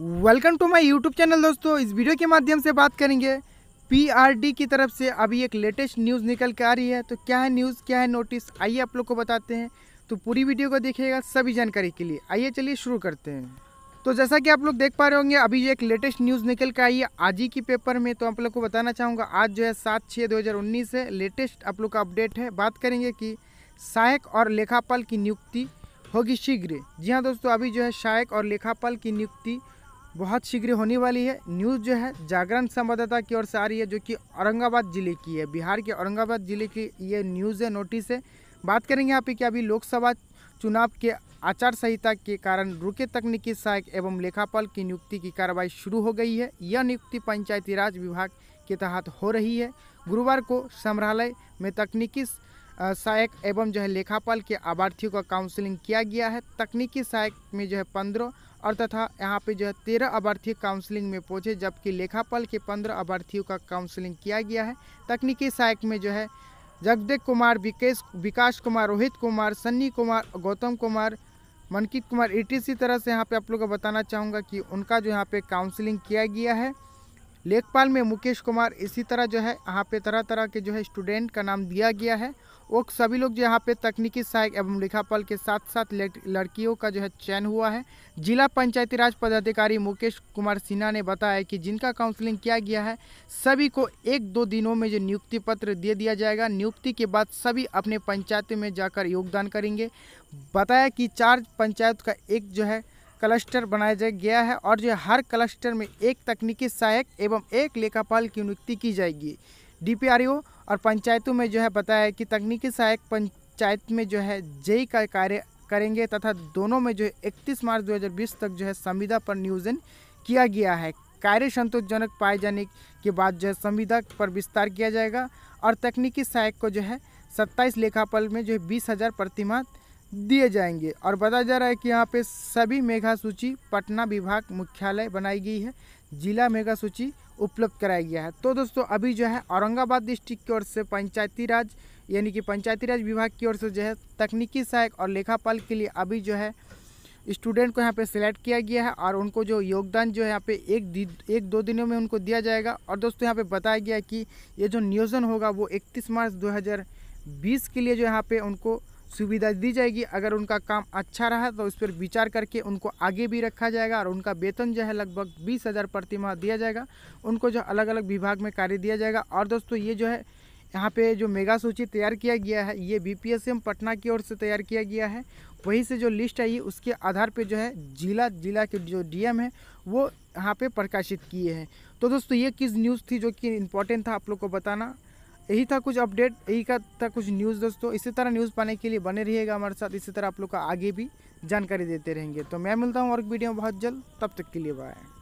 welcome to my YouTube channel दोस्तों इस video के माध्यम से बात करेंगे पीआरडी की तरफ से अभी एक लेटेस्ट न्यूज़ निकल के आ रही है तो क्या है न्यूज़ क्या है नोटिस आइए आप लोग को बताते हैं तो पूरी वीडियो को देखिएगा सभी जानकारी के लिए आइए चलिए शुरू करते हैं तो जैसा कि आप लोग देख पा रहे होंगे अभी जो एक लेटेस्ट न्यूज़ निकल के आई है आज ही की पेपर में तो आप लोग को बताना चाहूँगा आज जो है सात छः दो हज़ार उन्नीस है लेटेस्ट आप लोग का अपडेट है बात करेंगे कि सहायक और लेखापाल की नियुक्ति होगी शीघ्र जी हाँ दोस्तों अभी जो है सहायक और लेखापाल की नियुक्ति बहुत शीघ्र होने वाली है न्यूज़ जो है जागरण संवाददाता की ओर से आ रही है जो कि औरंगाबाद ज़िले की है बिहार के औरंगाबाद ज़िले की ये न्यूज़ है नोटिस है बात करेंगे यहाँ पे कि अभी लोकसभा चुनाव के आचार संहिता के कारण रुके तकनीकी सहायक एवं लेखापाल की नियुक्ति की कार्रवाई शुरू हो गई है यह नियुक्ति पंचायती राज विभाग के तहत हो रही है गुरुवार को संग्रहालय में तकनीकी सहायक एवं जो है लेखापाल के आभार्थियों का काउंसलिंग किया गया है तकनीकी सहायक में जो है पंद्रह और तथा यहाँ पे जो है तेरह अभ्यर्थी काउंसलिंग में पहुँचे जबकि लेखापाल के पंद्रह अभ्यर्थियों का काउंसलिंग किया गया है तकनीकी सहायक में जो है जगदेव कुमार विकेश विकास कुमार रोहित कुमार सन्नी कुमार गौतम कुमार मनकित कुमार इसी तरह से यहाँ पे आप लोग को बताना चाहूँगा कि उनका जो यहाँ पे काउंसलिंग किया गया है लेखपाल में मुकेश कुमार इसी तरह जो है यहाँ पे तरह तरह के जो है स्टूडेंट का नाम दिया गया है वो सभी लोग जो यहाँ पे तकनीकी सहायक एवं लेखापाल के साथ साथ लड़कियों का जो है चयन हुआ है जिला पंचायती राज पदाधिकारी मुकेश कुमार सिन्हा ने बताया कि जिनका काउंसलिंग किया गया है सभी को एक दो दिनों में जो नियुक्ति पत्र दे दिया जाएगा नियुक्ति के बाद सभी अपने पंचायत में जाकर योगदान करेंगे बताया कि चार पंचायत का एक जो है क्लस्टर बनाया गया है और जो हर क्लस्टर में एक तकनीकी सहायक एवं एक लेखापाल की नियुक्ति की जाएगी डीपीआरओ और पंचायतों में जो है बताया कि तकनीकी सहायक पंचायत में जो है जेई का कार्य करेंगे तथा दोनों में जो है इकतीस मार्च 2020 तक जो है संविदा पर नियोजन किया गया है कार्य संतोषजनक पाए जाने के बाद जो है संविदा पर विस्तार किया जाएगा और तकनीकी सहायक को जो है सत्ताईस लेखापाल में जो है बीस हज़ार प्रतिमाह दिए जाएंगे और बताया जा रहा है कि यहाँ पे सभी मेघा सूची पटना विभाग मुख्यालय बनाई गई है जिला मेघा सूची उपलब्ध कराया गया है तो दोस्तों अभी जो है औरंगाबाद डिस्ट्रिक्ट की ओर से पंचायती राज यानी कि पंचायती राज विभाग की ओर से जो है तकनीकी सहायक और लेखापाल के लिए अभी जो है स्टूडेंट को यहाँ पे सिलेक्ट किया गया है और उनको जो योगदान जो है यहाँ पे एक दिन एक दो दिनों में उनको दिया जाएगा और दोस्तों यहाँ पे बताया गया कि ये जो नियोजन होगा वो 31 मार्च 2020 के लिए जो यहाँ पे उनको सुविधा दी जाएगी अगर उनका काम अच्छा रहा तो उस पर विचार करके उनको आगे भी रखा जाएगा और उनका वेतन जो है लगभग बीस हज़ार प्रतिमाह दिया जाएगा उनको जो अलग अलग विभाग में कार्य दिया जाएगा और दोस्तों ये जो है यहाँ पे जो मेगा सूची तैयार किया गया है ये बी पटना की ओर से तैयार किया गया है वहीं से जो लिस्ट आई उसके आधार पर जो है जिला जिला के जो डी है वो यहाँ पर प्रकाशित किए हैं तो दोस्तों ये किस न्यूज़ थी जो कि इम्पोर्टेंट था आप लोग को बताना यही था कुछ अपडेट यही का था कुछ न्यूज़ दोस्तों इसी तरह न्यूज़ पाने के लिए बने रहिएगा हमारे साथ इसी तरह आप लोग का आगे भी जानकारी देते रहेंगे तो मैं मिलता हूँ और वीडियो बहुत जल्द तब तक के लिए बाय